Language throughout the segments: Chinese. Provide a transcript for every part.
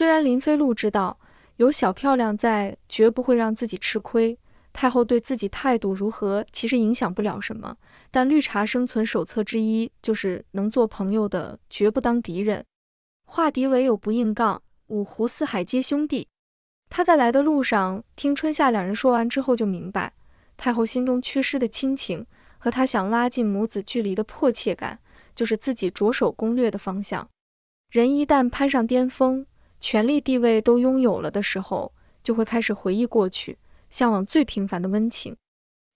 虽然林飞鹭知道有小漂亮在，绝不会让自己吃亏。太后对自己态度如何，其实影响不了什么。但绿茶生存手册之一就是能做朋友的，绝不当敌人，化敌为友，不硬杠，五湖四海皆兄弟。他在来的路上听春夏两人说完之后，就明白太后心中缺失的亲情和他想拉近母子距离的迫切感，就是自己着手攻略的方向。人一旦攀上巅峰。权力地位都拥有了的时候，就会开始回忆过去，向往最平凡的温情。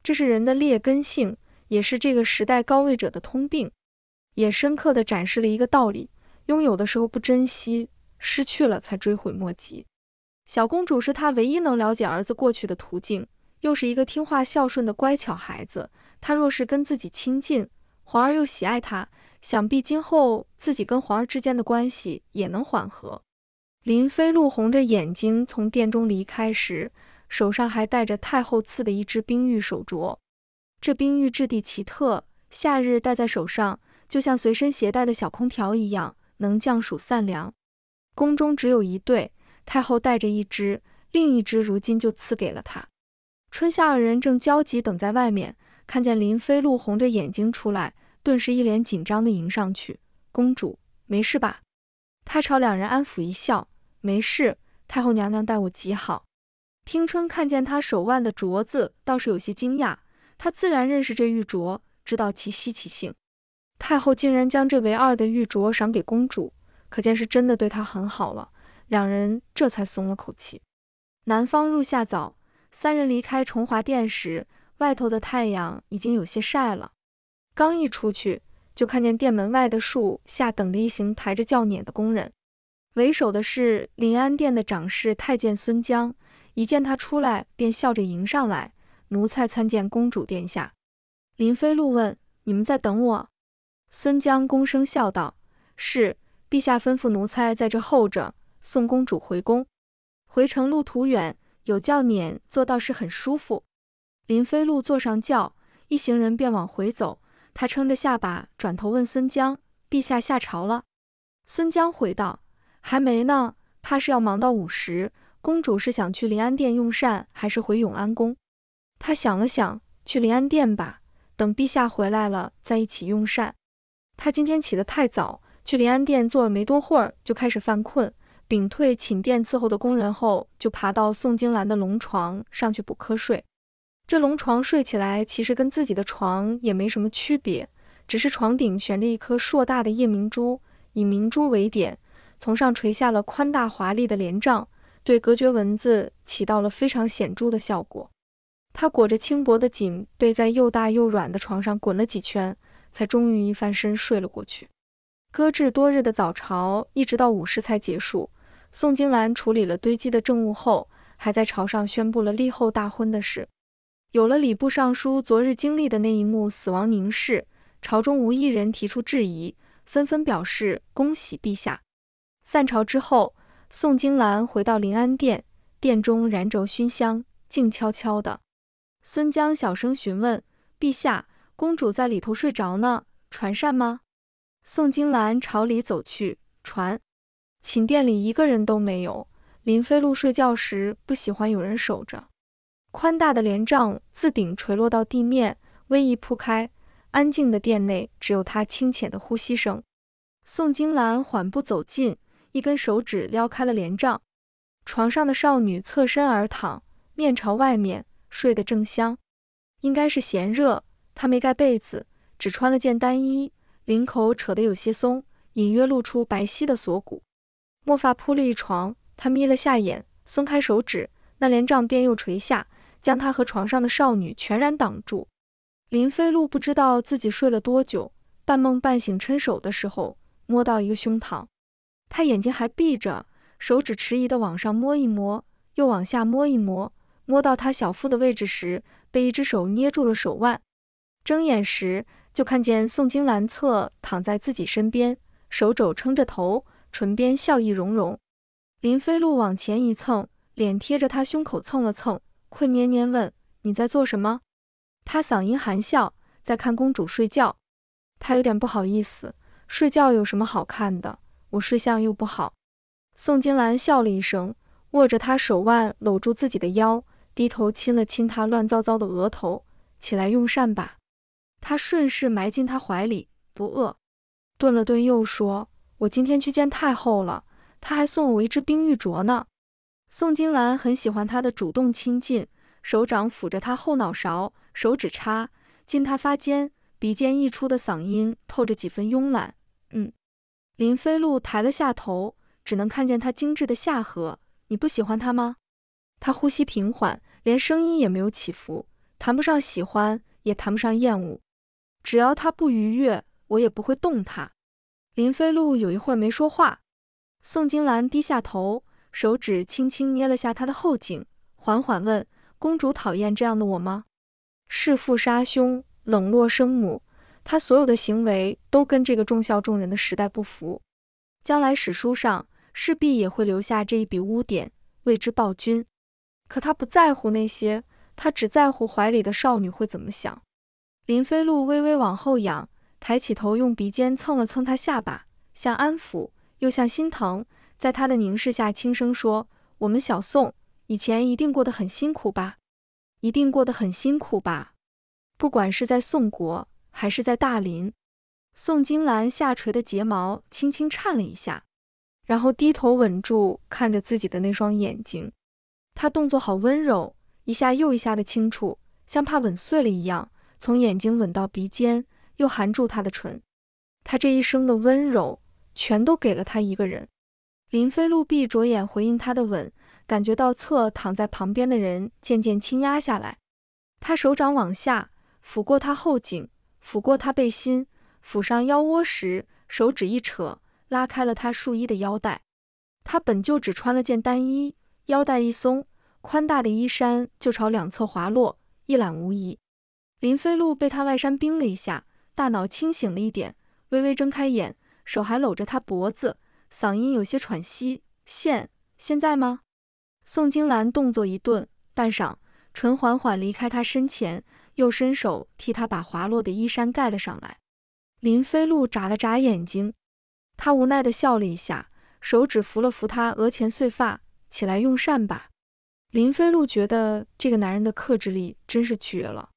这是人的劣根性，也是这个时代高位者的通病。也深刻地展示了一个道理：拥有的时候不珍惜，失去了才追悔莫及。小公主是他唯一能了解儿子过去的途径，又是一个听话孝顺的乖巧孩子。他若是跟自己亲近，皇儿又喜爱他，想必今后自己跟皇儿之间的关系也能缓和。林飞鹭红着眼睛从殿中离开时，手上还戴着太后赐的一只冰玉手镯。这冰玉质地奇特，夏日戴在手上，就像随身携带的小空调一样，能降暑散凉。宫中只有一对，太后带着一只，另一只如今就赐给了她。春夏二人正焦急等在外面，看见林飞鹭红着眼睛出来，顿时一脸紧张地迎上去：“公主没事吧？”她朝两人安抚一笑。没事，太后娘娘待我极好。听春看见她手腕的镯子，倒是有些惊讶。她自然认识这玉镯，知道其稀奇性。太后竟然将这唯二的玉镯赏给公主，可见是真的对她很好了。两人这才松了口气。南方入夏早，三人离开崇华殿时，外头的太阳已经有些晒了。刚一出去，就看见殿门外的树下等着一行抬着轿辇的工人。为首的是临安殿的掌事太监孙江，一见他出来，便笑着迎上来：“奴才参见公主殿下。”林飞禄问：“你们在等我？”孙江躬声笑道：“是，陛下吩咐奴才在这候着，送公主回宫。回程路途远，有轿辇坐倒是很舒服。”林飞禄坐上轿，一行人便往回走。他撑着下巴，转头问孙江：“陛下下朝了？”孙江回道。还没呢，怕是要忙到午时。公主是想去临安殿用膳，还是回永安宫？她想了想，去临安殿吧。等陛下回来了，再一起用膳。她今天起得太早，去临安殿坐了没多会儿，就开始犯困。禀退寝殿伺候的宫人后，就爬到宋金兰的龙床上去补瞌睡。这龙床睡起来其实跟自己的床也没什么区别，只是床顶悬着一颗硕大的夜明珠，以明珠为点。从上垂下了宽大华丽的帘帐，对隔绝蚊子起到了非常显著的效果。他裹着轻薄的锦被，在又大又软的床上滚了几圈，才终于一翻身睡了过去。搁置多日的早朝一直到午时才结束。宋金兰处理了堆积的政务后，还在朝上宣布了立后大婚的事。有了礼部尚书昨日经历的那一幕死亡凝视，朝中无一人提出质疑，纷纷表示恭喜陛下。散朝之后，宋金兰回到临安殿，殿中燃着熏香，静悄悄的。孙江小声询问：“陛下，公主在里头睡着呢，传膳吗？”宋金兰朝里走去，传。寝殿里一个人都没有。林飞鹭睡觉时不喜欢有人守着，宽大的帘帐自顶垂落到地面，微衣铺开，安静的殿内只有他清浅的呼吸声。宋金兰缓步走近。一根手指撩开了帘帐，床上的少女侧身而躺，面朝外面，睡得正香。应该是嫌热，她没盖被子，只穿了件单衣，领口扯得有些松，隐约露出白皙的锁骨。墨发铺了一床，她眯了下眼，松开手指，那帘帐便又垂下，将她和床上的少女全然挡住。林飞鹿不知道自己睡了多久，半梦半醒抻手的时候，摸到一个胸膛。他眼睛还闭着，手指迟疑地往上摸一摸，又往下摸一摸，摸到他小腹的位置时，被一只手捏住了手腕。睁眼时，就看见宋金兰侧躺在自己身边，手肘撑着头，唇边笑意融融。林飞路往前一蹭，脸贴着他胸口蹭了蹭，困蔫蔫问：“你在做什么？”他嗓音含笑，在看公主睡觉。他有点不好意思，睡觉有什么好看的？我睡相又不好，宋金兰笑了一声，握着他手腕，搂住自己的腰，低头亲了亲他乱糟糟的额头。起来用膳吧，他顺势埋进他怀里，不饿。顿了顿，又说：“我今天去见太后了，她还送我一只冰玉镯呢。”宋金兰很喜欢他的主动亲近，手掌抚着他后脑勺，手指插进他发间，鼻尖溢出的嗓音透着几分慵懒。林飞鹿抬了下头，只能看见他精致的下颌。你不喜欢他吗？他呼吸平缓，连声音也没有起伏，谈不上喜欢，也谈不上厌恶。只要他不愉悦，我也不会动他。林飞鹿有一会没说话。宋金兰低下头，手指轻轻捏了下他的后颈，缓缓问：“公主讨厌这样的我吗？”弑父杀兄，冷落生母。他所有的行为都跟这个重孝重仁的时代不符，将来史书上势必也会留下这一笔污点，谓之暴君。可他不在乎那些，他只在乎怀里的少女会怎么想。林飞路微微往后仰，抬起头，用鼻尖蹭了蹭他下巴，像安抚，又像心疼。在他的凝视下，轻声说：“我们小宋以前一定过得很辛苦吧？一定过得很辛苦吧？不管是在宋国。”还是在大林，宋金兰下垂的睫毛轻轻颤了一下，然后低头稳住，看着自己的那双眼睛，她动作好温柔，一下又一下的轻触，像怕吻碎了一样，从眼睛吻到鼻尖，又含住她的唇。他这一生的温柔，全都给了她一个人。林飞鹿闭着眼回应他的吻，感觉到侧躺在旁边的人渐渐轻压下来，他手掌往下抚过她后颈。抚过他背心，抚上腰窝时，手指一扯，拉开了他束衣的腰带。他本就只穿了件单衣，腰带一松，宽大的衣衫就朝两侧滑落，一览无遗。林飞路被他外衫冰了一下，大脑清醒了一点，微微睁开眼，手还搂着他脖子，嗓音有些喘息。现现在吗？宋金兰动作一顿，半晌，唇缓缓离开他身前。又伸手替他把滑落的衣衫盖了上来。林飞鹿眨了眨眼睛，他无奈地笑了一下，手指扶了扶他额前碎发，起来用膳吧。林飞鹿觉得这个男人的克制力真是绝了。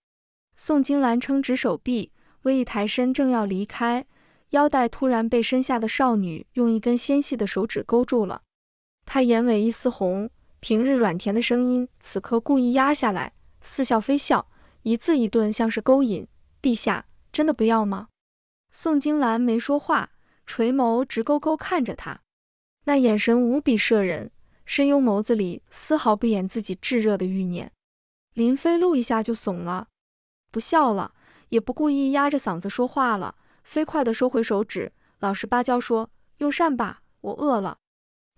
宋金兰撑直手臂，微一抬身，正要离开，腰带突然被身下的少女用一根纤细的手指勾住了。她眼尾一丝红，平日软甜的声音此刻故意压下来，似笑非笑。一字一顿，像是勾引。陛下真的不要吗？宋金兰没说话，垂眸直勾勾看着他，那眼神无比摄人，深幽眸子里丝毫不掩自己炙热的欲念。林飞露一下就怂了，不笑了，也不故意压着嗓子说话了，飞快地收回手指，老实巴交说：“用膳吧，我饿了。”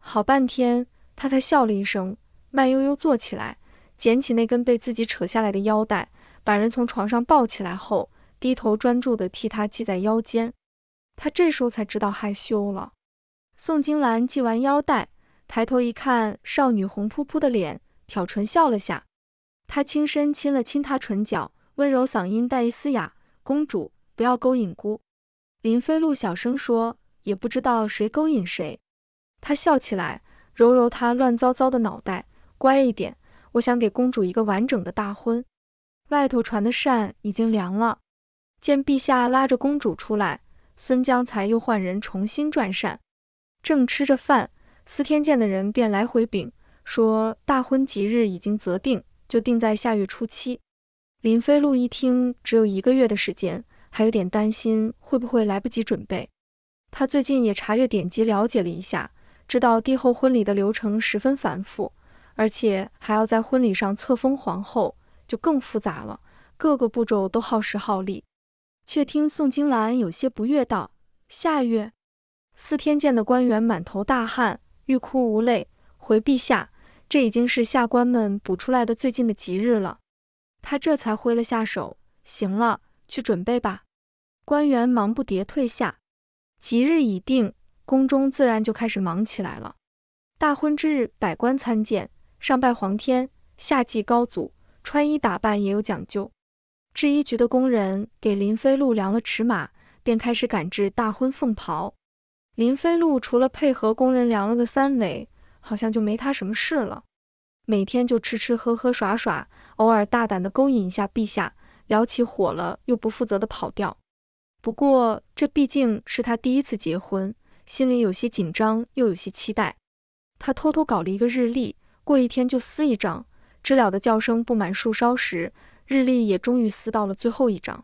好半天，他才笑了一声，慢悠悠坐起来，捡起那根被自己扯下来的腰带。把人从床上抱起来后，低头专注地替他系在腰间。他这时候才知道害羞了。宋金兰系完腰带，抬头一看，少女红扑扑的脸，挑唇笑了下。他轻身亲了亲她唇角，温柔嗓音带一丝哑：“公主不要勾引姑。”林飞鹿小声说：“也不知道谁勾引谁。”他笑起来，揉揉她乱糟糟的脑袋：“乖一点，我想给公主一个完整的大婚。”外头传的扇已经凉了，见陛下拉着公主出来，孙江才又换人重新转扇。正吃着饭，司天监的人便来回禀说，大婚吉日已经择定，就定在下月初七。林飞路一听，只有一个月的时间，还有点担心会不会来不及准备。他最近也查阅典籍了解了一下，知道帝后婚礼的流程十分繁复，而且还要在婚礼上册封皇后。就更复杂了，各个步骤都耗时耗力。却听宋金兰有些不悦道：“下月。”司天监的官员满头大汗，欲哭无泪。回陛下，这已经是下官们补出来的最近的吉日了。他这才挥了下手：“行了，去准备吧。”官员忙不迭退下。吉日已定，宫中自然就开始忙起来了。大婚之日，百官参见，上拜皇天，下祭高祖。穿衣打扮也有讲究，制衣局的工人给林飞路量了尺码，便开始赶制大婚凤袍。林飞路除了配合工人量了个三围，好像就没他什么事了。每天就吃吃喝喝耍耍，偶尔大胆的勾引一下陛下，聊起火了又不负责的跑掉。不过这毕竟是他第一次结婚，心里有些紧张又有些期待。他偷偷搞了一个日历，过一天就撕一张。知了的叫声布满树梢时，日历也终于撕到了最后一张。